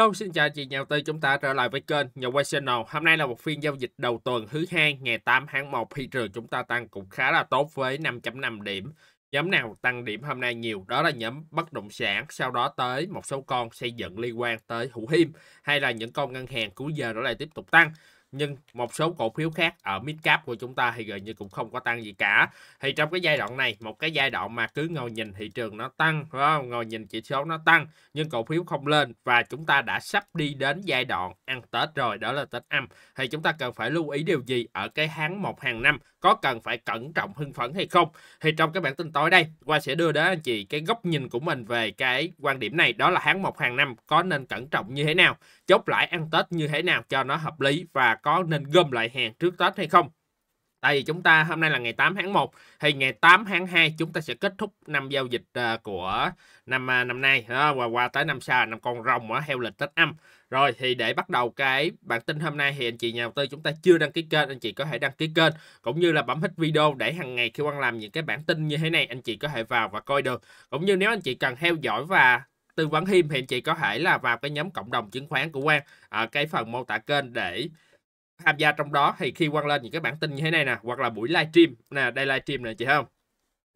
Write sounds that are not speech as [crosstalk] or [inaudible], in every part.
Hello, xin chào chị nhà đầu tư. Chúng ta trở lại với kênh Nhà Quay Channel. Hôm nay là một phiên giao dịch đầu tuần thứ hai ngày 8 tháng 1. Thị trường chúng ta tăng cũng khá là tốt với 5.5 điểm. Nhóm nào tăng điểm hôm nay nhiều đó là nhóm bất động sản, sau đó tới một số con xây dựng liên quan tới hữu hiêm hay là những con ngân hàng cuối giờ nó lại tiếp tục tăng nhưng một số cổ phiếu khác ở midcap của chúng ta thì gần như cũng không có tăng gì cả thì trong cái giai đoạn này một cái giai đoạn mà cứ ngồi nhìn thị trường nó tăng không? ngồi nhìn chỉ số nó tăng nhưng cổ phiếu không lên và chúng ta đã sắp đi đến giai đoạn ăn tết rồi đó là tết âm thì chúng ta cần phải lưu ý điều gì ở cái tháng một hàng năm có cần phải cẩn trọng hưng phấn hay không thì trong cái bản tin tối đây qua sẽ đưa đến anh chị cái góc nhìn của mình về cái quan điểm này đó là tháng một hàng năm có nên cẩn trọng như thế nào chốt lại ăn Tết như thế nào cho nó hợp lý và có nên gom lại hàng trước Tết hay không. Tại vì chúng ta hôm nay là ngày 8 tháng 1 thì ngày 8 tháng 2 chúng ta sẽ kết thúc năm giao dịch ờ, của năm ờ, năm nay và qua tới năm sau năm con rồng ở theo lịch Tết âm. Rồi thì để bắt đầu cái bản tin hôm nay thì anh chị nhà đầu tư chúng ta chưa đăng ký kênh, anh chị có thể đăng ký kênh cũng như là bấm hết video để hàng ngày khi Quang làm những cái bản tin như thế này anh chị có thể vào và coi được. Cũng như nếu anh chị cần theo dõi và tư vấn thêm thì anh chị có thể là vào cái nhóm cộng đồng chứng khoán của Quang ở ờ, cái phần mô tả kênh để tham gia trong đó thì khi Quang lên những cái bản tin như thế này nè hoặc là buổi livestream nè đây livestream này chị không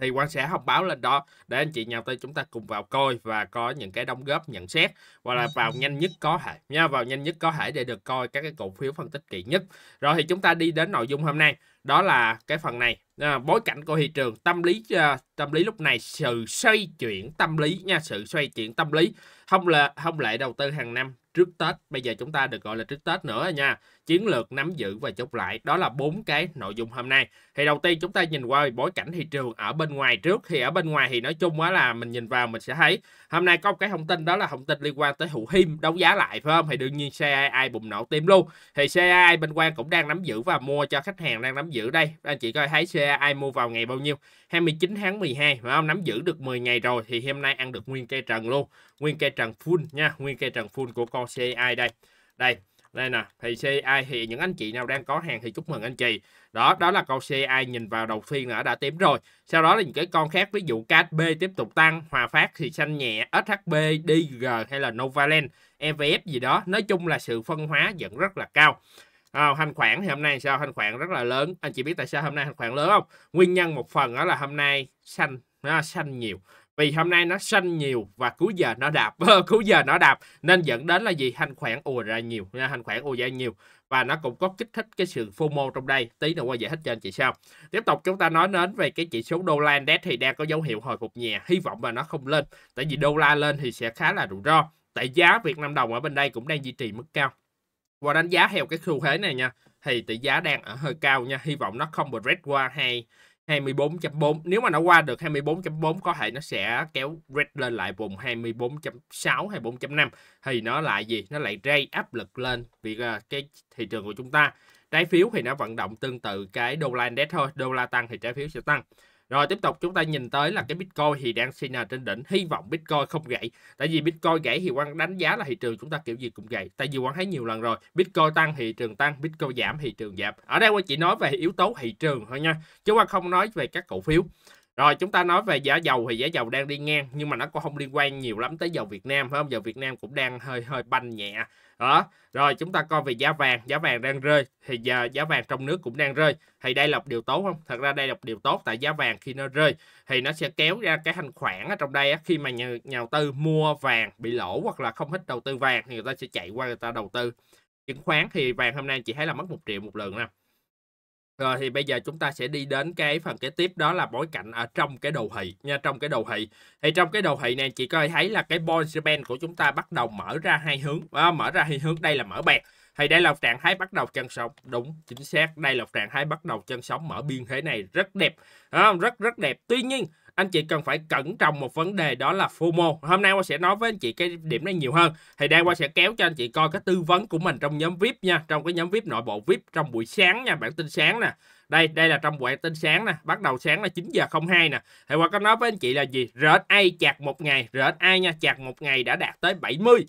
thì Quang sẽ thông báo lên đó để anh chị nhau tới chúng ta cùng vào coi và có những cái đóng góp nhận xét hoặc là vào nhanh nhất có thể nha vào nhanh nhất có thể để được coi các cái cổ phiếu phân tích kỹ nhất rồi thì chúng ta đi đến nội dung hôm nay đó là cái phần này à, bối cảnh của thị trường tâm lý à, tâm lý lúc này sự xoay chuyển tâm lý nha sự xoay chuyển tâm lý không là không lệ đầu tư hàng năm trước tết bây giờ chúng ta được gọi là trước tết nữa nha chiến lược nắm giữ và chốt lãi Đó là bốn cái nội dung hôm nay. Thì đầu tiên chúng ta nhìn qua bối cảnh thị trường ở bên ngoài trước. Thì ở bên ngoài thì nói chung quá là mình nhìn vào mình sẽ thấy hôm nay có một cái thông tin đó là thông tin liên quan tới hữu him đấu giá lại phải không? Thì đương nhiên CII bùng nổ tim luôn. Thì CII bên quan cũng đang nắm giữ và mua cho khách hàng đang nắm giữ đây. Anh chị coi thấy CII mua vào ngày bao nhiêu? 29 tháng 12 phải không? Nắm giữ được 10 ngày rồi thì hôm nay ăn được nguyên cây trần luôn. Nguyên cây trần full nha, nguyên cây trần full của con CII đây. Đây, đây nè thì CI thì những anh chị nào đang có hàng thì chúc mừng anh chị đó đó là con CI nhìn vào đầu tiên là đã tím rồi sau đó là những cái con khác ví dụ kb tiếp tục tăng Hòa Phát thì xanh nhẹ SHB DG hay là Novaland EVF gì đó nói chung là sự phân hóa vẫn rất là cao À, thanh khoản thì hôm nay sao thanh khoản rất là lớn anh chị biết tại sao hôm nay thanh khoản lớn không nguyên nhân một phần đó là hôm nay xanh nó à, xanh nhiều vì hôm nay nó xanh nhiều và cuối giờ nó đạp [laughs] ờ, cuối giờ nó đạp nên dẫn đến là gì hành khoản ùa ra nhiều nha hành khoản ùa ra nhiều và nó cũng có kích thích cái sự FOMO trong đây tí nữa qua giải thích cho anh chị sau tiếp tục chúng ta nói đến về cái chỉ số đô la index thì đang có dấu hiệu hồi phục nhẹ hy vọng là nó không lên tại vì đô la lên thì sẽ khá là rủi ro tại giá Việt Nam đồng ở bên đây cũng đang duy trì mức cao và đánh giá theo cái xu thế này nha thì tỷ giá đang ở hơi cao nha hy vọng nó không bị red qua hay 24.4 nếu mà nó qua được 24.4 có thể nó sẽ kéo red lên lại vùng 24.6 24.5 thì nó lại gì nó lại gây áp lực lên vì à, cái thị trường của chúng ta trái phiếu thì nó vận động tương tự cái đô la index thôi đô la tăng thì trái phiếu sẽ tăng rồi tiếp tục chúng ta nhìn tới là cái Bitcoin thì đang sinh ở trên đỉnh. Hy vọng Bitcoin không gãy. Tại vì Bitcoin gãy thì quan đánh giá là thị trường chúng ta kiểu gì cũng gãy. Tại vì quan thấy nhiều lần rồi. Bitcoin tăng thị trường tăng, Bitcoin giảm thị trường giảm. Ở đây quan chỉ nói về yếu tố thị trường thôi nha. Chứ quan không nói về các cổ phiếu. Rồi chúng ta nói về giá dầu thì giá dầu đang đi ngang nhưng mà nó cũng không liên quan nhiều lắm tới dầu Việt Nam phải không? Dầu Việt Nam cũng đang hơi hơi banh nhẹ đó rồi chúng ta coi về giá vàng giá vàng đang rơi thì giờ giá vàng trong nước cũng đang rơi thì đây là một điều tốt không thật ra đây là một điều tốt tại giá vàng khi nó rơi thì nó sẽ kéo ra cái thanh khoản ở trong đây á, khi mà nhà, nhà đầu tư mua vàng bị lỗ hoặc là không thích đầu tư vàng thì người ta sẽ chạy qua người ta đầu tư chứng khoán thì vàng hôm nay chỉ thấy là mất một triệu một lần nè rồi thì bây giờ chúng ta sẽ đi đến cái phần kế tiếp đó là bối cảnh ở trong cái đồ thị nha, trong cái đồ thị. Thì trong cái đồ thị này chị có thể thấy là cái Bollinger Band của chúng ta bắt đầu mở ra hai hướng, à, mở ra hai hướng, đây là mở bẹt. Thì đây là trạng thái bắt đầu chân sóng đúng chính xác, đây là trạng thái bắt đầu chân sóng mở biên thế này rất đẹp. À, rất rất đẹp. Tuy nhiên anh chị cần phải cẩn trọng một vấn đề đó là FOMO. Hôm nay qua sẽ nói với anh chị cái điểm này nhiều hơn. Thì đang qua sẽ kéo cho anh chị coi cái tư vấn của mình trong nhóm VIP nha, trong cái nhóm VIP nội bộ VIP trong buổi sáng nha, bản tin sáng nè đây đây là trong quẹt tên sáng nè bắt đầu sáng là 9 giờ 02 nè thì qua có nói với anh chị là gì rớt ai chạc một ngày rớt ai nha chạc một ngày đã đạt tới 70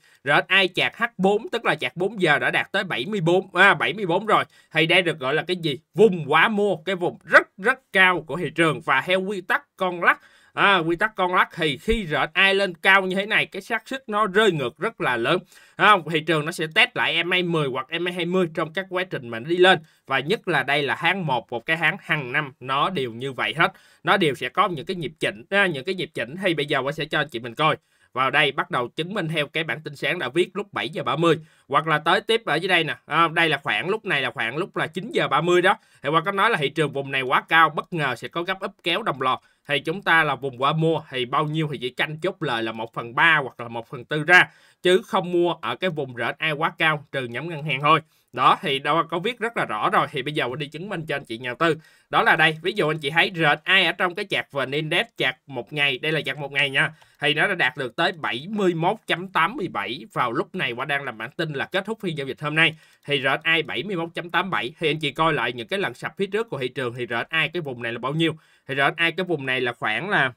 ai chạc H4 tức là chạc 4 giờ đã đạt tới 74 à, 74 rồi thì đây được gọi là cái gì vùng quá mua cái vùng rất rất cao của thị trường và theo quy tắc con lắc à, quy tắc con lắc thì khi rệt ai lên cao như thế này cái xác sức nó rơi ngược rất là lớn Đúng thị trường nó sẽ test lại MA 10 hoặc MA 20 trong các quá trình mà nó đi lên và nhất là đây là tháng 1 một cái tháng hàng năm nó đều như vậy hết nó đều sẽ có những cái nhịp chỉnh à, những cái nhịp chỉnh thì bây giờ tôi sẽ cho chị mình coi vào đây bắt đầu chứng minh theo cái bản tin sáng đã viết lúc 7 giờ 30 hoặc là tới tiếp ở dưới đây nè à, đây là khoảng lúc này là khoảng lúc là 9 giờ 30 đó thì qua có nói là thị trường vùng này quá cao bất ngờ sẽ có gấp úp kéo đồng lò thì chúng ta là vùng qua mua thì bao nhiêu thì chỉ canh chốt lời là 1 phần 3 hoặc là 1 phần 4 ra chứ không mua ở cái vùng rỡ ai quá cao trừ nhóm ngân hàng thôi đó thì đâu có viết rất là rõ rồi thì bây giờ mình đi chứng minh cho anh chị nhà tư đó là đây ví dụ anh chị thấy RSI ở trong cái chạc vn index chạc một ngày đây là chạc một ngày nha thì nó đã đạt được tới 71.87 vào lúc này qua đang làm bản tin là kết thúc phiên giao dịch hôm nay thì RSI 71.87 thì anh chị coi lại những cái lần sập phía trước của thị trường thì RSI cái vùng này là bao nhiêu thì RSI cái vùng này là khoảng là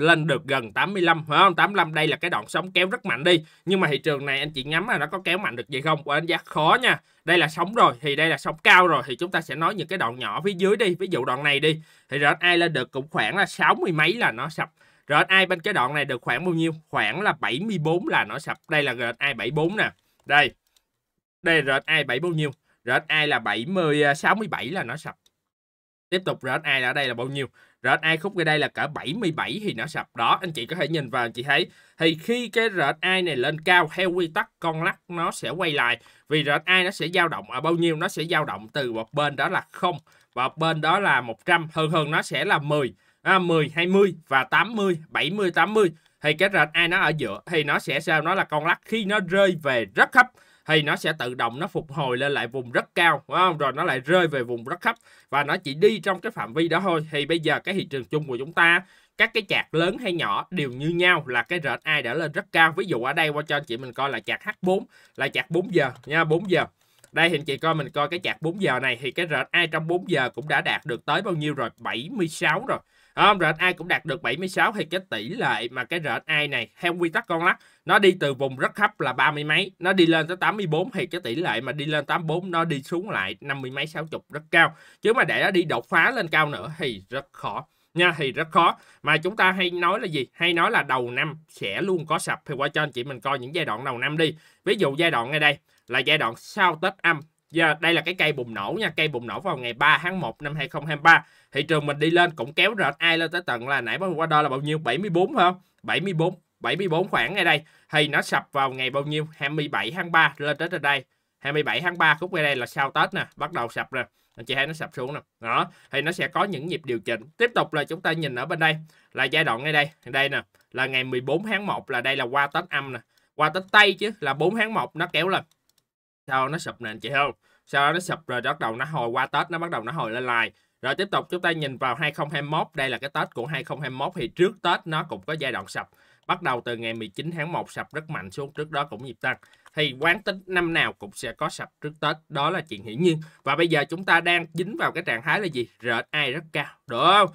lên được gần 85 phải không 85 đây là cái đoạn sóng kéo rất mạnh đi nhưng mà thị trường này anh chị ngắm là nó có kéo mạnh được gì không của đánh giá khó nha đây là sóng rồi thì đây là sóng cao rồi thì chúng ta sẽ nói những cái đoạn nhỏ phía dưới đi ví dụ đoạn này đi thì RSI lên được cũng khoảng là 60 mấy là nó sập RSI bên cái đoạn này được khoảng bao nhiêu khoảng là 74 là nó sập đây là RSI 74 nè đây đây RSI 7 bao nhiêu RSI là 70 67 à, là nó sập tiếp tục RSI ở đây là bao nhiêu RSI khúc ngay đây là cả 77 thì nó sập đó anh chị có thể nhìn vào anh chị thấy thì khi cái RSI này lên cao theo quy tắc con lắc nó sẽ quay lại vì RSI nó sẽ dao động ở à, bao nhiêu nó sẽ dao động từ một bên đó là 0 và bên đó là 100 hơn hơn nó sẽ là 10 à, 10 20 và 80 70 80 thì cái RSI nó ở giữa thì nó sẽ sao nó là con lắc khi nó rơi về rất thấp thì nó sẽ tự động nó phục hồi lên lại vùng rất cao đúng không? rồi nó lại rơi về vùng rất thấp và nó chỉ đi trong cái phạm vi đó thôi thì bây giờ cái thị trường chung của chúng ta các cái chạc lớn hay nhỏ đều như nhau là cái rệt RSI đã lên rất cao ví dụ ở đây qua cho anh chị mình coi là chạc H4 là chạc 4 giờ nha 4 giờ đây thì anh chị coi mình coi cái chạc 4 giờ này thì cái rệt RSI trong 4 giờ cũng đã đạt được tới bao nhiêu rồi 76 rồi à, RSI cũng đạt được 76 thì cái tỷ lệ mà cái RSI này theo quy tắc con lắc nó đi từ vùng rất thấp là 30 mấy nó đi lên tới 84 thì cái tỷ lệ mà đi lên 84 nó đi xuống lại 50 mấy 60 rất cao chứ mà để nó đi đột phá lên cao nữa thì rất khó nha thì rất khó mà chúng ta hay nói là gì hay nói là đầu năm sẽ luôn có sập thì qua cho anh chị mình coi những giai đoạn đầu năm đi ví dụ giai đoạn ngay đây là giai đoạn sau Tết âm Giờ đây là cái cây bùng nổ nha, cây bùng nổ vào ngày 3 tháng 1 năm 2023. Thị trường mình đi lên cũng kéo rệt ai lên tới tầng là nãy mới qua đo là bao nhiêu? 74 phải không? 74, 74 khoảng ngay đây. Thì nó sập vào ngày bao nhiêu? 27 tháng 3 lên tới trên đây. 27 tháng 3 khúc ngay đây là sau Tết nè, bắt đầu sập rồi anh chị thấy nó sập xuống nè đó thì nó sẽ có những nhịp điều chỉnh tiếp tục là chúng ta nhìn ở bên đây là giai đoạn ngay đây đây nè là ngày 14 tháng 1 là đây là qua tết âm nè qua tết tây chứ là 4 tháng 1 nó kéo lên sau nó sụp nền chị không sau nó sụp rồi bắt đầu nó hồi qua tết nó bắt đầu nó hồi lên lại rồi tiếp tục chúng ta nhìn vào 2021 đây là cái tết của 2021 thì trước tết nó cũng có giai đoạn sập bắt đầu từ ngày 19 tháng 1 sập rất mạnh xuống trước đó cũng nhịp tăng thì quán tính năm nào cũng sẽ có sập trước Tết đó là chuyện hiển nhiên và bây giờ chúng ta đang dính vào cái trạng thái là gì ai rất cao được không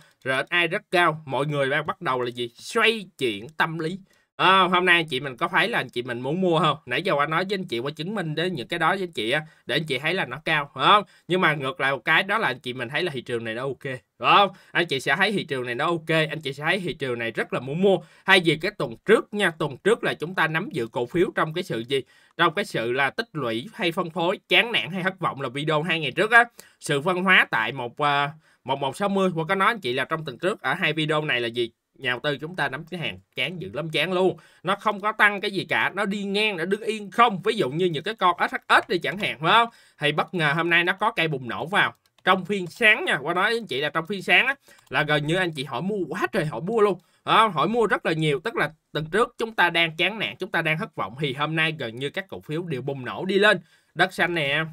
ai rất cao mọi người đang bắt đầu là gì xoay chuyển tâm lý À, hôm nay anh chị mình có thấy là anh chị mình muốn mua không? Nãy giờ anh nói với anh chị qua chứng minh đến những cái đó với anh chị á để anh chị thấy là nó cao phải không? Nhưng mà ngược lại một cái đó là anh chị mình thấy là thị trường này nó ok phải không? Anh chị sẽ thấy thị trường này nó ok, anh chị sẽ thấy thị trường này rất là muốn mua. Hay vì cái tuần trước nha, tuần trước là chúng ta nắm giữ cổ phiếu trong cái sự gì? Trong cái sự là tích lũy hay phân phối, chán nản hay thất vọng là video hai ngày trước á, sự phân hóa tại một ờ, uh, 1160 qua có nói anh chị là trong tuần trước ở hai video này là gì? nhà đầu tư chúng ta nắm cái hàng chán dữ lắm chán luôn nó không có tăng cái gì cả nó đi ngang nó đứng yên không ví dụ như những cái con SHS đi chẳng hạn phải không thì bất ngờ hôm nay nó có cây bùng nổ vào trong phiên sáng nha qua nói anh chị là trong phiên sáng á, là gần như anh chị hỏi mua quá trời hỏi mua luôn à, hỏi mua rất là nhiều tức là tuần trước chúng ta đang chán nản chúng ta đang thất vọng thì hôm nay gần như các cổ phiếu đều bùng nổ đi lên đất xanh nè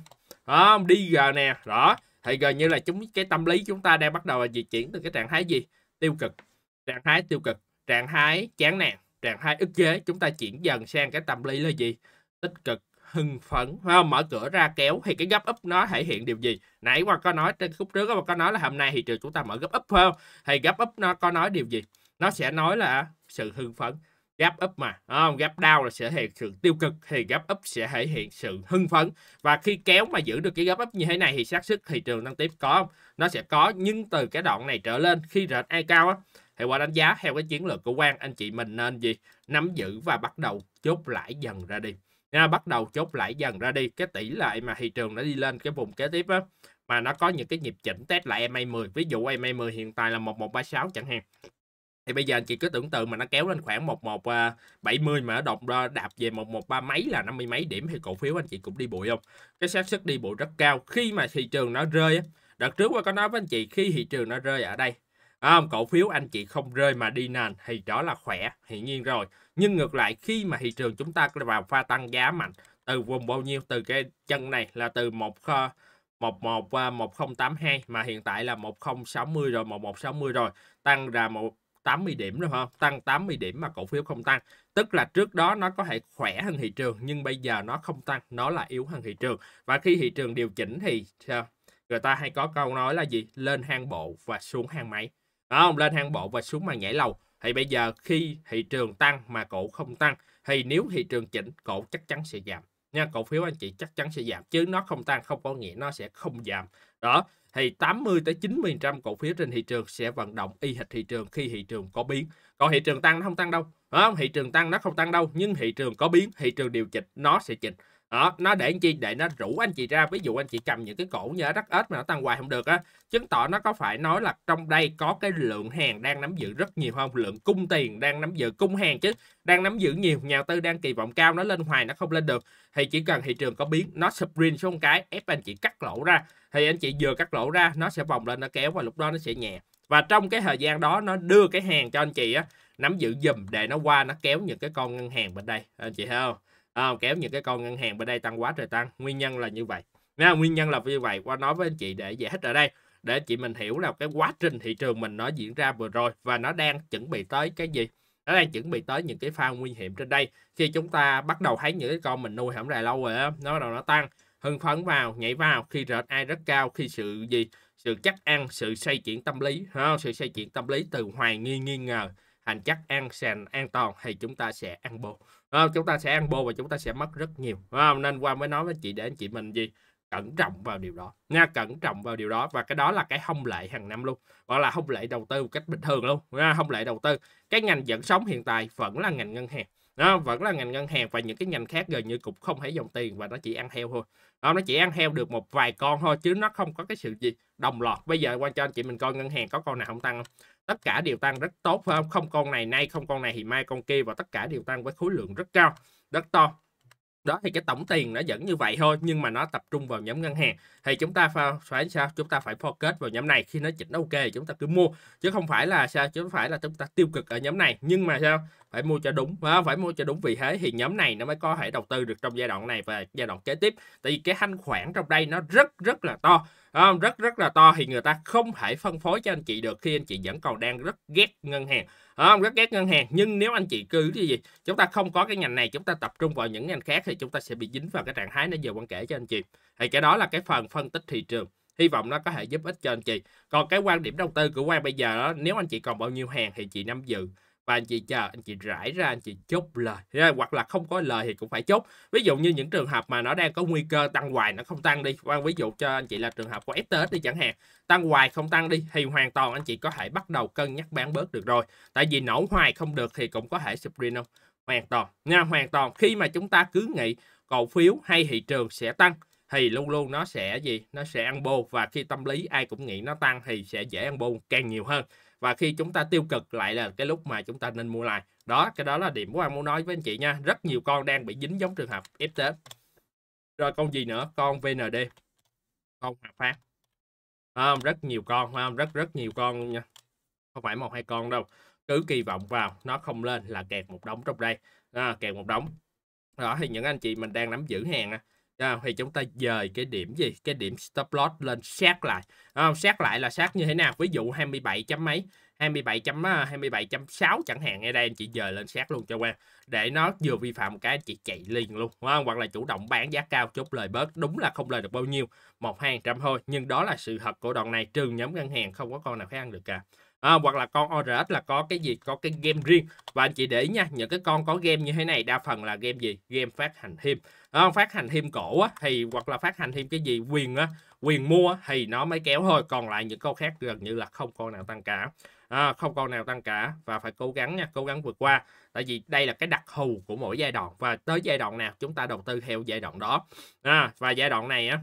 đó, đi gờ nè rõ thì gần như là chúng cái tâm lý chúng ta đang bắt đầu là di chuyển từ cái trạng thái gì tiêu cực trạng thái tiêu cực trạng thái chán nản trạng thái ức chế chúng ta chuyển dần sang cái tâm lý là gì tích cực hưng phấn không? mở cửa ra kéo thì cái gấp úp nó thể hiện điều gì nãy qua có nói trên khúc trước mà có nói là hôm nay thị trường chúng ta mở gấp úp không thì gấp úp nó có nói điều gì nó sẽ nói là sự hưng phấn gấp up mà không gap down là sẽ hiện sự tiêu cực thì gấp up sẽ thể hiện sự hưng phấn và khi kéo mà giữ được cái gấp up như thế này thì xác suất thị trường tăng tiếp có không nó sẽ có nhưng từ cái đoạn này trở lên khi rệt ai cao á thì qua đánh giá theo cái chiến lược của quan anh chị mình nên gì? Nắm giữ và bắt đầu chốt lãi dần ra đi. Nên bắt đầu chốt lãi dần ra đi. Cái tỷ lệ mà thị trường nó đi lên cái vùng kế tiếp á, mà nó có những cái nhịp chỉnh test lại MA10. Ví dụ MA10 hiện tại là 1136 chẳng hạn. Thì bây giờ anh chị cứ tưởng tượng mà nó kéo lên khoảng 1170 à, mà nó đột đạp về 113 mấy là 50 mấy điểm thì cổ phiếu anh chị cũng đi bụi không? Cái xác suất đi bụi rất cao khi mà thị trường nó rơi Đợt trước qua có nói với anh chị khi thị trường nó rơi ở đây à, cổ phiếu anh chị không rơi mà đi nền thì đó là khỏe hiển nhiên rồi nhưng ngược lại khi mà thị trường chúng ta vào pha tăng giá mạnh từ vùng bao nhiêu từ cái chân này là từ một ờ, một một ờ, một không tám hai mà hiện tại là một không sáu mươi rồi một một sáu mươi rồi tăng ra một 80 điểm đúng không? Tăng 80 điểm mà cổ phiếu không tăng. Tức là trước đó nó có thể khỏe hơn thị trường nhưng bây giờ nó không tăng, nó là yếu hơn thị trường. Và khi thị trường điều chỉnh thì ờ, Người ta hay có câu nói là gì? Lên hang bộ và xuống hang máy không? lên hàng bộ và xuống mà nhảy lầu thì bây giờ khi thị trường tăng mà cổ không tăng thì nếu thị trường chỉnh cổ chắc chắn sẽ giảm nha cổ phiếu anh chị chắc chắn sẽ giảm chứ nó không tăng không có nghĩa nó sẽ không giảm đó thì 80 tới 90 trăm cổ phiếu trên thị trường sẽ vận động y hệt thị trường khi thị trường có biến còn thị trường tăng nó không tăng đâu đó, thị trường tăng nó không tăng đâu nhưng thị trường có biến thị trường điều chỉnh nó sẽ chỉnh đó nó để anh chị để nó rủ anh chị ra ví dụ anh chị cầm những cái cổ như rất ít mà nó tăng hoài không được á chứng tỏ nó có phải nói là trong đây có cái lượng hàng đang nắm giữ rất nhiều không lượng cung tiền đang nắm giữ cung hàng chứ đang nắm giữ nhiều nhà tư đang kỳ vọng cao nó lên hoài nó không lên được thì chỉ cần thị trường có biến nó sprint xuống cái ép anh chị cắt lỗ ra thì anh chị vừa cắt lỗ ra nó sẽ vòng lên nó kéo và lúc đó nó sẽ nhẹ và trong cái thời gian đó nó đưa cái hàng cho anh chị á nắm giữ dùm để nó qua nó kéo những cái con ngân hàng bên đây anh chị thấy không à, kéo những cái con ngân hàng bên đây tăng quá trời tăng nguyên nhân là như vậy nha nguyên nhân là như vậy qua nói với anh chị để giải thích ở đây để chị mình hiểu là cái quá trình thị trường mình nó diễn ra vừa rồi và nó đang chuẩn bị tới cái gì nó đang chuẩn bị tới những cái pha nguy hiểm trên đây khi chúng ta bắt đầu thấy những cái con mình nuôi không dài lâu rồi đó, nó bắt đầu nó tăng hưng phấn vào nhảy vào khi rệt ai rất cao khi sự gì sự chắc ăn sự xây chuyển tâm lý ha, sự xây chuyển tâm lý từ hoài nghi nghi ngờ thành chắc ăn sàn an toàn thì chúng ta sẽ ăn bột à, chúng ta sẽ ăn bô và chúng ta sẽ mất rất nhiều à, nên qua mới nói với chị để anh chị mình gì cẩn trọng vào điều đó nha cẩn trọng vào điều đó và cái đó là cái thông lệ hàng năm luôn gọi là thông lệ đầu tư một cách bình thường luôn nha thông lệ đầu tư cái ngành dẫn sống hiện tại vẫn là ngành ngân hàng nó vẫn là ngành ngân hàng và những cái ngành khác gần như cũng không thấy dòng tiền và nó chỉ ăn heo thôi đó, nó chỉ ăn heo được một vài con thôi chứ nó không có cái sự gì đồng loạt bây giờ quan cho anh chị mình coi ngân hàng có con nào không tăng không tất cả đều tăng rất tốt phải không không con này nay không con này thì mai con kia và tất cả đều tăng với khối lượng rất cao rất to đó thì cái tổng tiền nó vẫn như vậy thôi nhưng mà nó tập trung vào nhóm ngân hàng thì chúng ta phải sao chúng ta phải focus vào nhóm này khi nó chỉnh ok chúng ta cứ mua chứ không phải là sao chứ không phải là chúng ta tiêu cực ở nhóm này nhưng mà sao phải mua cho đúng à, phải mua cho đúng vì thế thì nhóm này nó mới có thể đầu tư được trong giai đoạn này và giai đoạn kế tiếp tại vì cái thanh khoản trong đây nó rất rất là to rất rất là to thì người ta không thể phân phối cho anh chị được khi anh chị vẫn còn đang rất ghét ngân hàng rất ghét ngân hàng nhưng nếu anh chị cứ cái gì chúng ta không có cái ngành này chúng ta tập trung vào những ngành khác thì chúng ta sẽ bị dính vào cái trạng thái nó giờ quan kể cho anh chị thì cái đó là cái phần phân tích thị trường hy vọng nó có thể giúp ích cho anh chị còn cái quan điểm đầu tư của quan bây giờ đó nếu anh chị còn bao nhiêu hàng thì chị nắm giữ và anh chị chờ anh chị rải ra anh chị chốt lời hoặc là không có lời thì cũng phải chốt ví dụ như những trường hợp mà nó đang có nguy cơ tăng hoài nó không tăng đi ví dụ cho anh chị là trường hợp của FTS đi chẳng hạn tăng hoài không tăng đi thì hoàn toàn anh chị có thể bắt đầu cân nhắc bán bớt được rồi tại vì nổ hoài không được thì cũng có thể sprint không hoàn toàn nha hoàn toàn khi mà chúng ta cứ nghĩ cổ phiếu hay thị trường sẽ tăng thì luôn luôn nó sẽ gì nó sẽ ăn bô và khi tâm lý ai cũng nghĩ nó tăng thì sẽ dễ ăn bô càng nhiều hơn và khi chúng ta tiêu cực lại là cái lúc mà chúng ta nên mua lại đó cái đó là điểm của anh muốn nói với anh chị nha rất nhiều con đang bị dính giống trường hợp FT rồi con gì nữa con VND con Hòa Phát à, rất nhiều con à, rất rất nhiều con luôn nha không phải một hai con đâu cứ kỳ vọng vào nó không lên là kẹt một đống trong đây à, kẹt một đống đó thì những anh chị mình đang nắm giữ hàng à, thì chúng ta dời cái điểm gì cái điểm stop loss lên sát lại sát lại là sát như thế nào ví dụ 27 chấm mấy 27 chấm 27 ờ, chấm 6 chẳng hạn ngay đây anh chị dời lên sát luôn cho quen để nó vừa vi phạm cái anh chị chạy liền luôn đúng không? hoặc là chủ động bán giá cao chốt lời bớt đúng là không lời được bao nhiêu một hai trăm thôi nhưng đó là sự thật của đoạn này trừ nhóm ngân hàng không có con nào khác ăn được cả à, hoặc là con ORS là có cái gì có cái game riêng và anh chị để ý nha những cái con có game như thế này đa phần là game gì game phát hành thêm à, phát hành thêm cổ á, thì hoặc là phát hành thêm cái gì quyền á, quyền mua thì nó mới kéo thôi còn lại những con khác gần như là không con nào tăng cả à, không con nào tăng cả và phải cố gắng nha cố gắng vượt qua tại vì đây là cái đặc thù của mỗi giai đoạn và tới giai đoạn nào chúng ta đầu tư theo giai đoạn đó à, và giai đoạn này á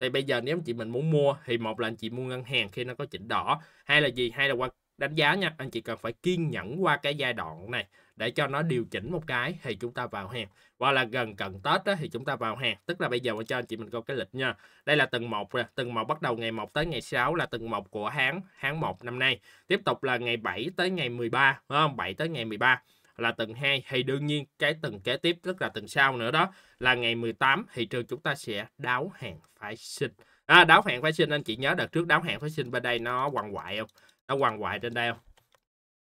thì bây giờ nếu chị mình muốn mua thì một là anh chị mua ngân hàng khi nó có chỉnh đỏ hay là gì hay là qua đánh giá nha anh chị cần phải kiên nhẫn qua cái giai đoạn này để cho nó điều chỉnh một cái thì chúng ta vào hàng hoặc là gần cận Tết đó, thì chúng ta vào hàng tức là bây giờ mình cho anh chị mình coi cái lịch nha đây là từng một rồi từng một bắt đầu ngày 1 tới ngày 6 là từng một của tháng tháng 1 năm nay tiếp tục là ngày 7 tới ngày 13 đúng không 7 tới ngày 13 là tuần 2 thì đương nhiên cái tuần kế tiếp tức là tuần sau nữa đó là ngày 18 thị trường chúng ta sẽ đáo hàng phái sinh à, đáo hạn phái sinh anh chị nhớ đợt trước đáo hạn phái sinh bên đây nó quằn quại không nó quằn quại trên đây không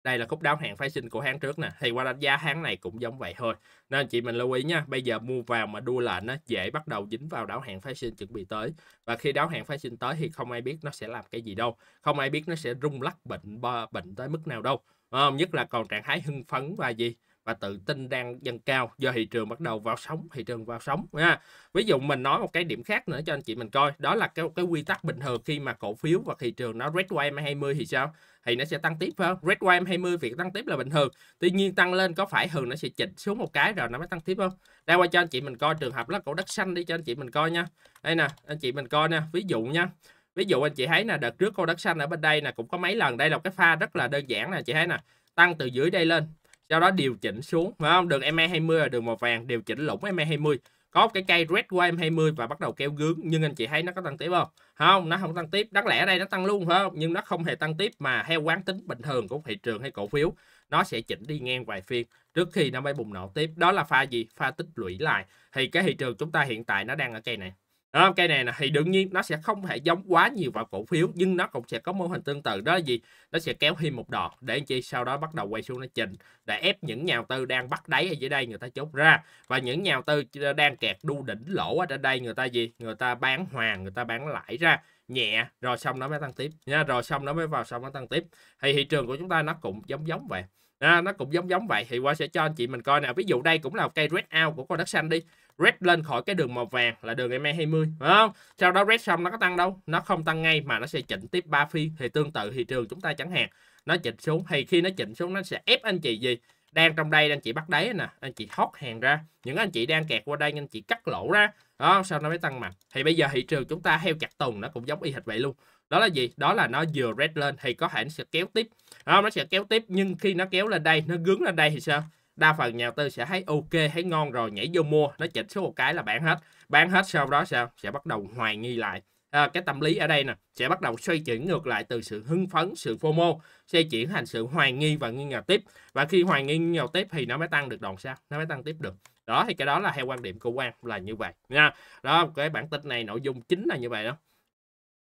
đây là khúc đáo hạn phái sinh của tháng trước nè thì qua đánh giá tháng này cũng giống vậy thôi nên chị mình lưu ý nha bây giờ mua vào mà đua lệnh nó dễ bắt đầu dính vào đáo hạn phái sinh chuẩn bị tới và khi đáo hạn phái sinh tới thì không ai biết nó sẽ làm cái gì đâu không ai biết nó sẽ rung lắc bệnh bệnh tới mức nào đâu à, nhất là còn trạng thái hưng phấn và gì và tự tin đang dâng cao do thị trường bắt ừ. đầu vào sóng thị trường vào sóng nha ví dụ mình nói một cái điểm khác nữa cho anh chị mình coi đó là cái cái quy tắc bình thường khi mà cổ phiếu và thị trường nó red wave 20 thì sao thì nó sẽ tăng tiếp không? Red wave 20 việc tăng tiếp là bình thường. Tuy nhiên tăng lên có phải thường nó sẽ chỉnh xuống một cái rồi nó mới tăng tiếp không? Đây qua cho anh chị mình coi trường hợp là cổ đất xanh đi cho anh chị mình coi nha. Đây nè, anh chị mình coi nha. ví dụ nha. Ví dụ anh chị thấy nè đợt trước cổ đất xanh ở bên đây nè cũng có mấy lần đây là một cái pha rất là đơn giản nè, chị thấy nè, tăng từ dưới đây lên sau đó điều chỉnh xuống phải không đường MA20 là đường màu vàng điều chỉnh lũng MA20 có cái cây red qua em 20 và bắt đầu kéo gướng nhưng anh chị thấy nó có tăng tiếp không không nó không tăng tiếp đáng lẽ ở đây nó tăng luôn phải không nhưng nó không hề tăng tiếp mà theo quán tính bình thường của thị trường hay cổ phiếu nó sẽ chỉnh đi ngang vài phiên trước khi nó mới bùng nổ tiếp đó là pha gì pha tích lũy lại thì cái thị trường chúng ta hiện tại nó đang ở cây này đó, cây này là thì đương nhiên nó sẽ không thể giống quá nhiều vào cổ phiếu nhưng nó cũng sẽ có mô hình tương tự đó là gì nó sẽ kéo thêm một đòn để anh chị sau đó bắt đầu quay xuống nó trình để ép những nhà đầu tư đang bắt đáy ở dưới đây người ta chốt ra và những nhà đầu tư ờ, đang kẹt đu đỉnh lỗ ở trên đây người ta gì người ta bán hoàng người ta bán lãi ra nhẹ rồi xong nó mới tăng tiếp nha rồi xong nó mới vào xong nó tăng tiếp thì thị trường của chúng ta nó cũng giống giống vậy à, nó cũng giống giống vậy thì qua sẽ cho anh chị mình coi nè ví dụ đây cũng là cây red out của con đất xanh đi red lên khỏi cái đường màu vàng là đường MA20 e phải không? Sau đó red xong nó có tăng đâu, nó không tăng ngay mà nó sẽ chỉnh tiếp 3 phiên thì tương tự thị trường chúng ta chẳng hạn nó chỉnh xuống thì khi nó chỉnh xuống nó sẽ ép anh chị gì đang trong đây anh chị bắt đáy nè anh chị hốt hàng ra những anh chị đang kẹt qua đây anh chị cắt lỗ ra đó sau nó mới tăng mạnh thì bây giờ thị trường chúng ta heo chặt tùng nó cũng giống y hệt vậy luôn đó là gì đó là nó vừa red lên thì có thể nó sẽ kéo tiếp đó, nó sẽ kéo tiếp nhưng khi nó kéo lên đây nó gướng lên đây thì sao đa phần nhà tư sẽ thấy ok thấy ngon rồi nhảy vô mua nó chỉnh số một cái là bán hết bán hết sau đó sao sẽ bắt đầu hoài nghi lại à, cái tâm lý ở đây nè sẽ bắt đầu xoay chuyển ngược lại từ sự hưng phấn sự fomo xoay chuyển thành sự hoài nghi và nghi ngờ tiếp và khi hoài nghi nghi ngờ tiếp thì nó mới tăng được đòn sao nó mới tăng tiếp được đó thì cái đó là theo quan điểm của quan là như vậy nha đó cái bản tin này nội dung chính là như vậy đó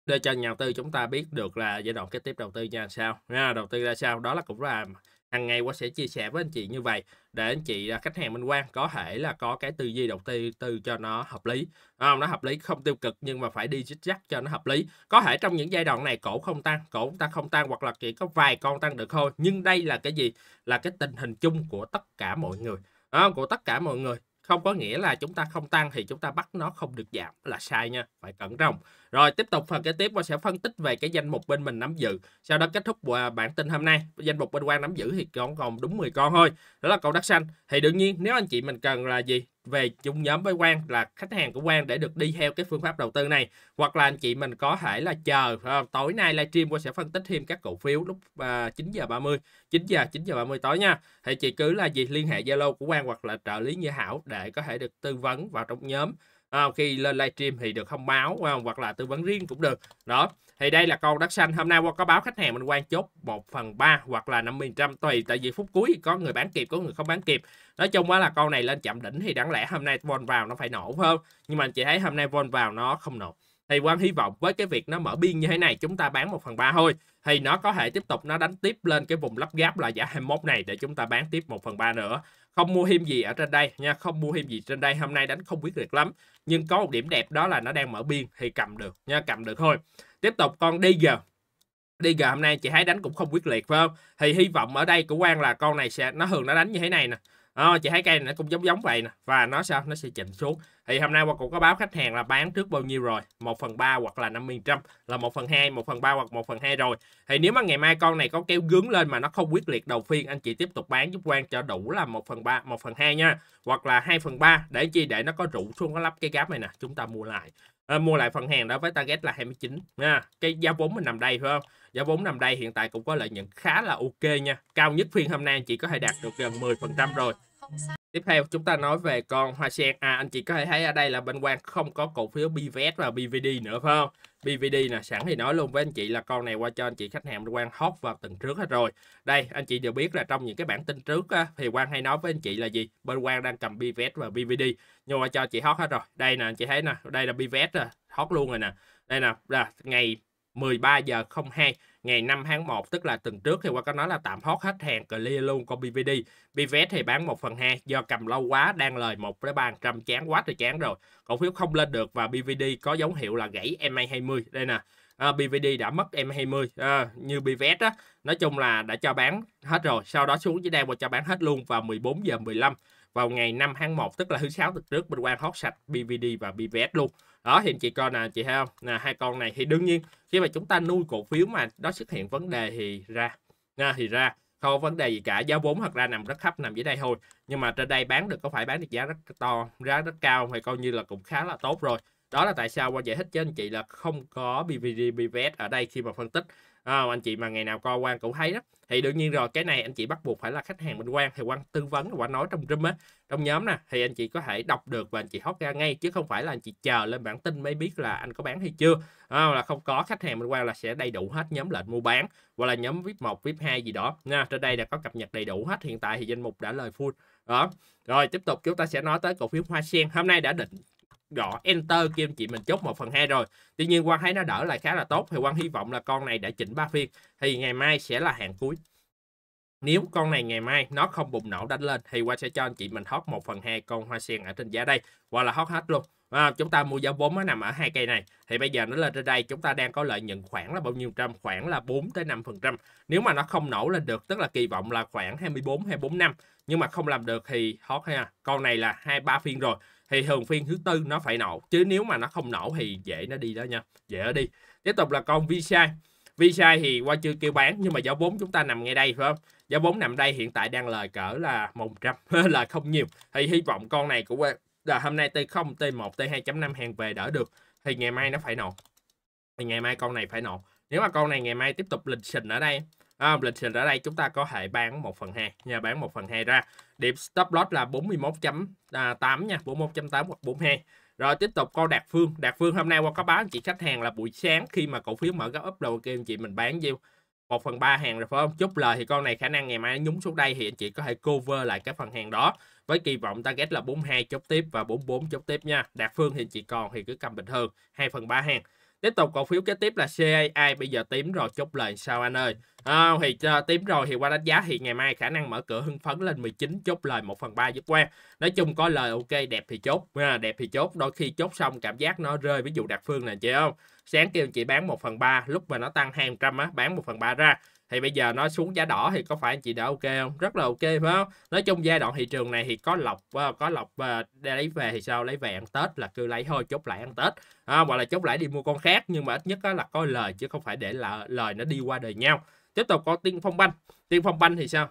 để cho nhà đầu tư chúng ta biết được là giai đoạn kế tiếp đầu tư như sao nha đầu tư ra sao đó là cũng là hàng ngày qua sẽ chia sẻ với anh chị như vậy để anh chị à, khách hàng minh quan có thể là có cái tư duy đầu tư tư cho nó hợp lý đúng không nó hợp lý không tiêu cực nhưng mà phải đi chích chắc cho nó hợp lý có thể trong những giai đoạn này cổ không tăng cổ chúng ta không tăng hoặc là chỉ có vài con tăng được thôi nhưng đây là cái gì là cái tình hình chung của tất cả mọi người đó, của tất cả mọi người không có nghĩa là chúng ta không tăng thì chúng ta bắt nó không được giảm là sai nha phải cẩn trọng rồi tiếp tục phần kế tiếp mình sẽ phân tích về cái danh mục bên mình nắm giữ sau đó kết thúc à, bản tin hôm nay danh mục bên quan nắm giữ thì còn còn đúng 10 con thôi đó là cầu đất xanh thì đương nhiên nếu anh chị mình cần là gì về chung nhóm với quan là khách hàng của quan để được đi theo cái phương pháp đầu tư này hoặc là anh chị mình có thể là chờ ờ, tối nay livestream Quang sẽ phân tích thêm các cổ phiếu lúc à, 9 giờ 30 9 giờ 9 giờ 30 tối nha thì chị cứ là gì liên hệ Zalo của quan hoặc là trợ lý Như Hảo để có thể được tư vấn vào trong nhóm à, khi lên livestream thì được thông báo à, hoặc là tư vấn riêng cũng được đó thì đây là con đất xanh hôm nay qua có báo khách hàng mình quan chốt 1 phần 3 hoặc là 50% tùy tại vì phút cuối có người bán kịp có người không bán kịp nói chung á là con này lên chạm đỉnh thì đáng lẽ hôm nay vol vào nó phải nổ phải không nhưng mà chị thấy hôm nay vol vào nó không nổ thì quan hy vọng với cái việc nó mở biên như thế này chúng ta bán 1 phần 3 thôi thì nó có thể tiếp tục nó đánh tiếp lên cái vùng lắp gáp là giá 21 này để chúng ta bán tiếp 1 phần 3 nữa không mua thêm gì ở trên đây nha không mua thêm gì trên đây hôm nay đánh không quyết liệt lắm nhưng có một điểm đẹp đó là nó đang mở biên thì cầm được nha cầm được thôi tiếp tục con đi giờ đi giờ hôm nay chị thấy đánh cũng không quyết liệt phải không thì hy vọng ở đây của quan là con này sẽ nó thường nó đánh như thế này nè à, chị thấy cây này nó cũng giống giống vậy nè và nó sao nó sẽ chỉnh xuống thì hôm nay qua cũng có báo khách hàng là bán trước bao nhiêu rồi 1 phần ba hoặc là 50 trăm là 1 phần 2 1 phần 3 hoặc 1 phần 2 rồi thì nếu mà ngày mai con này có kéo gướng lên mà nó không quyết liệt đầu phiên anh chị tiếp tục bán giúp quan cho đủ là 1 phần 3 1 phần 2 nha hoặc là 2 phần 3 để chi để nó có rượu xuống có lắp cái gáp này nè chúng ta mua lại À, mua lại phần hàng đó với target là 29 nha cái giá vốn mình nằm đây phải không giá vốn nằm đây hiện tại cũng có lợi nhuận khá là ok nha cao nhất phiên hôm nay anh chị có thể đạt được gần 10 phần trăm rồi Tiếp theo chúng ta nói về con hoa sen. À anh chị có thể thấy ở đây là bên quan không có cổ phiếu BVS và BVD nữa phải không? BVD nè sẵn thì nói luôn với anh chị là con này qua cho anh chị khách hàng quan hot vào tuần trước hết rồi đây anh chị đều biết là trong những cái bản tin trước á, thì Quang hay nói với anh chị là gì bên Quang đang cầm BVS và BVD nhưng mà cho chị hot hết rồi đây nè anh chị thấy nè đây là BVS rồi à, hot luôn rồi nè đây nè là ngày 13 giờ 02 ngày 5 tháng 1 tức là tuần trước thì qua có nói là tạm hót hết hàng clear luôn con BVD BVS thì bán 1 phần 2 do cầm lâu quá đang lời 1 tới 300 chán quá thì chán rồi cổ phiếu không lên được và BVD có dấu hiệu là gãy MA20 đây nè à, ờ, BVD đã mất M20 à, ờ, như BVS á nói chung là đã cho bán hết rồi sau đó xuống dưới đây và cho bán hết luôn vào 14 giờ 15 vào ngày 5 tháng 1 tức là thứ sáu tuần trước bên quan hót sạch BVD và BVS luôn đó thì chị coi nè chị thấy không là hai con này thì đương nhiên khi mà chúng ta nuôi cổ phiếu mà nó xuất hiện vấn đề thì ra nha thì ra không vấn đề gì cả giá vốn thật ra nằm rất thấp nằm dưới đây thôi nhưng mà trên đây bán được có phải bán được giá rất to giá rất cao thì coi như là cũng khá là tốt rồi đó là tại sao qua giải thích cho anh chị là không có BVD, BVS ở đây khi mà phân tích à, anh chị mà ngày nào coi quan cũng thấy đó thì đương nhiên rồi cái này anh chị bắt buộc phải là khách hàng bên quan thì quan tư vấn và nói trong room á trong nhóm nè thì anh chị có thể đọc được và anh chị hot ra ngay chứ không phải là anh chị chờ lên bản tin mới biết là anh có bán hay chưa à, là không có khách hàng bên quan là sẽ đầy đủ hết nhóm lệnh mua bán hoặc là nhóm vip 1, vip 2 gì đó nha trên đây đã có cập nhật đầy đủ hết hiện tại thì danh mục đã lời full đó rồi tiếp tục chúng ta sẽ nói tới cổ phiếu hoa sen hôm nay đã định gõ enter kia anh chị mình chốt một phần hai rồi tuy nhiên quan thấy nó đỡ là khá là tốt thì quan hy vọng là con này đã chỉnh ba phiên thì ngày mai sẽ là hàng cuối nếu con này ngày mai nó không bùng nổ đánh lên thì qua sẽ cho anh chị mình hot một phần hai con hoa sen ở trên giá đây hoặc là hot hết luôn à, chúng ta mua giá vốn nó nằm ở hai cây này thì bây giờ nó lên trên đây chúng ta đang có lợi nhuận khoảng là bao nhiêu trăm khoảng là 4 tới năm phần trăm nếu mà nó không nổ lên được tức là kỳ vọng là khoảng 24 bốn năm nhưng mà không làm được thì hot ha con này là hai ba phiên rồi thì thường phiên thứ tư nó phải nổ chứ nếu mà nó không nổ thì dễ nó đi đó nha dễ nó đi tiếp tục là con visa visa thì qua chưa kêu bán nhưng mà giá vốn chúng ta nằm ngay đây phải không giá vốn nằm đây hiện tại đang lời cỡ là một trăm [laughs] là không nhiều thì hy vọng con này của là hôm nay T0, T1, T2.5 hàng về đỡ được thì ngày mai nó phải nổ thì ngày mai con này phải nổ nếu mà con này ngày mai tiếp tục lịch trình ở đây à, lịch trình ở đây chúng ta có thể bán 1 phần 2 nha bán 1 phần 2 ra điểm stop loss là 41.8 à, nha 41.8 hoặc 42 rồi tiếp tục coi Đạt Phương Đạt Phương hôm nay qua có báo anh chị khách hàng là buổi sáng khi mà cổ phiếu mở gấp up đầu kia anh chị mình bán nhiêu 1 phần 3 hàng rồi phải không? Chốt lời thì con này khả năng ngày mai nhúng xuống đây thì anh chị có thể cover lại cái phần hàng đó. Với kỳ vọng target là 42 chốt tiếp và 44 chốt tiếp nha. Đạt Phương thì chị còn thì cứ cầm bình thường 2 phần 3 hàng tiếp tục cổ phiếu kế tiếp là CAI bây giờ tím rồi chốt lời sao anh ơi à, thì uh, tím rồi thì qua đánh giá thì ngày mai khả năng mở cửa hưng phấn lên 19 chốt lời 1 phần 3 giúp qua nói chung có lời ok đẹp thì chốt à, đẹp thì chốt đôi khi chốt xong cảm giác nó rơi ví dụ đặc phương là chị không sáng kêu chị bán 1 phần 3 lúc mà nó tăng 200 á bán 1 phần 3 ra thì bây giờ nó xuống giá đỏ thì có phải anh chị đã ok không rất là ok phải không nói chung giai đoạn thị trường này thì có lọc ờ, có lọc ờ, để lấy về thì sao lấy về ăn tết là cứ lấy thôi chốt lại ăn tết à, hoặc là chốt lại đi mua con khác nhưng mà ít nhất là có lời chứ không phải để là lời nó đi qua đời nhau tiếp tục có tiên phong banh tiên phong banh thì sao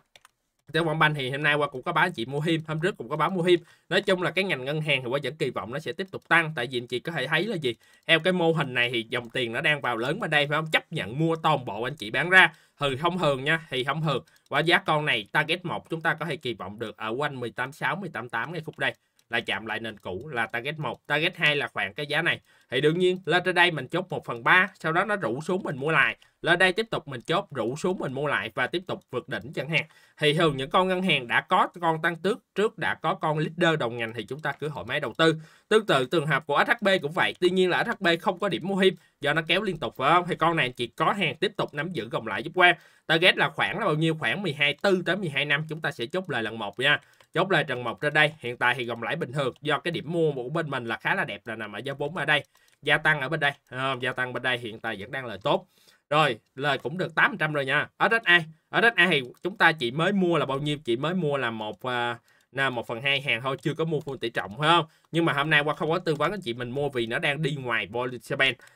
theo Quang Banh thì hôm nay qua cũng có báo anh chị mua thêm hôm trước cũng có báo mua thêm Nói chung là cái ngành ngân hàng thì qua vẫn kỳ vọng nó sẽ tiếp tục tăng tại vì anh chị có thể thấy là gì? Theo cái mô hình này thì dòng tiền nó đang vào lớn bên đây phải không? Chấp nhận mua toàn bộ anh chị bán ra. Thường không thường nha, thì không thường. Và giá con này target 1 chúng ta có thể kỳ vọng được ở quanh 186 188 ngay phút đây là chạm lại nền cũ là target 1 target 2 là khoảng cái giá này thì đương nhiên lên trên đây mình chốt 1 phần 3 sau đó nó rủ xuống mình mua lại lên đây tiếp tục mình chốt rủ xuống mình mua lại và tiếp tục vượt đỉnh chẳng hạn thì thường những con ngân hàng đã có con tăng tước trước đã có con leader đồng ngành thì chúng ta cứ thoải mái đầu tư tương tự trường hợp của SHB cũng vậy tuy nhiên là SHB không có điểm mua hiểm do nó kéo liên tục phải không thì con này chỉ có hàng tiếp tục nắm giữ gồng lại giúp qua target là khoảng là bao nhiêu khoảng 12 4 tới 12 năm chúng ta sẽ chốt lời lần một nha chốt lời trần mộc trên đây hiện tại thì gồng lãi bình thường do cái điểm mua của bên mình là khá là đẹp là nằm ở giá vốn ở đây gia tăng ở bên đây à, gia tăng bên đây hiện tại vẫn đang lời tốt rồi lời cũng được 800 rồi nha ở đất A ở đất A thì chúng ta chỉ mới mua là bao nhiêu chỉ mới mua là một à, là một phần hai hàng thôi chưa có mua full tỷ trọng phải không nhưng mà hôm nay qua không có tư vấn anh chị mình mua vì nó đang đi ngoài Bollinger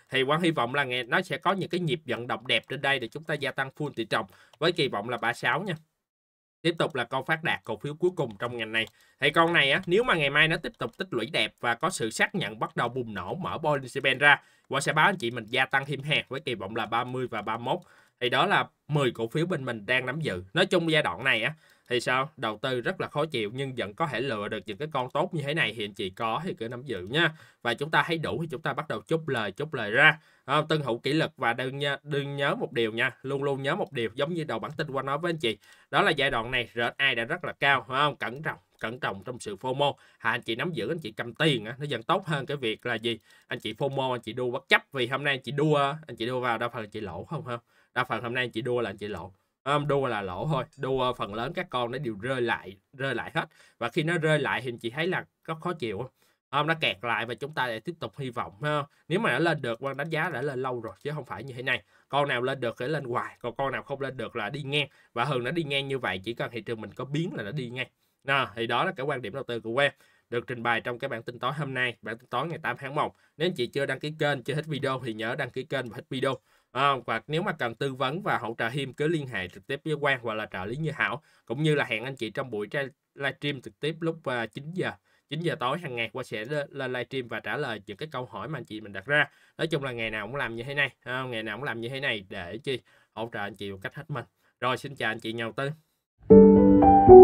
thì quan hy vọng là nó sẽ có những cái nhịp vận động đẹp trên đây để chúng ta gia tăng full tỷ trọng với kỳ vọng là 36 nha tiếp tục là con phát đạt cổ phiếu cuối cùng trong ngành này thì con này á nếu mà ngày mai nó tiếp tục tích lũy đẹp và có sự xác nhận bắt đầu bùng nổ mở Bollinger Band ra qua sẽ báo anh chị mình gia tăng thêm hạt với kỳ vọng là 30 và 31 thì đó là 10 cổ phiếu bên mình đang nắm giữ nói chung giai đoạn này á thì sao đầu tư rất là khó chịu nhưng vẫn có thể lựa được những cái con tốt như thế này hiện chị có thì cứ nắm giữ nha và chúng ta thấy đủ thì chúng ta bắt đầu chốt lời chốt lời ra à, tuân thủ kỷ luật và đừng nhớ, đừng nhớ một điều nha luôn luôn nhớ một điều giống như đầu bản tin qua nói với anh chị đó là giai đoạn này ai đã rất là cao phải không cẩn trọng cẩn trọng trong sự FOMO à, anh chị nắm giữ anh chị cầm tiền nó dần tốt hơn cái việc là gì anh chị FOMO anh chị đua bất chấp vì hôm nay anh chị đua anh chị đua vào đa phần anh chị lỗ không không đa phần hôm nay anh chị đua là anh chị lỗ um, đua là lỗ thôi đua phần lớn các con nó đều rơi lại rơi lại hết và khi nó rơi lại thì chị thấy là rất khó chịu um, nó kẹt lại và chúng ta lại tiếp tục hy vọng ha. nếu mà nó lên được quan đánh giá đã lên lâu rồi chứ không phải như thế này con nào lên được thì lên hoài còn con nào không lên được là đi ngang và thường nó đi ngang như vậy chỉ cần thị trường mình có biến là nó đi ngang nào thì đó là cái quan điểm đầu tư của quen được trình bày trong cái bản tin tối hôm nay, bản tin tối ngày 8 tháng 1. Nếu chị chưa đăng ký kênh, chưa thích video thì nhớ đăng ký kênh và thích video à, và nếu mà cần tư vấn và hỗ trợ him cứ liên hệ trực tiếp với Quang hoặc là trợ lý Như Hảo cũng như là hẹn anh chị trong buổi livestream trực tiếp lúc 9 ờ, giờ 9 giờ tối hàng ngày qua sẽ lên livestream và trả lời những cái câu hỏi mà anh chị mình đặt ra nói chung là ngày nào cũng làm như thế này à, ngày nào cũng làm như thế này để chi hỗ trợ anh chị một cách hết mình rồi xin chào anh chị nhà đầu tư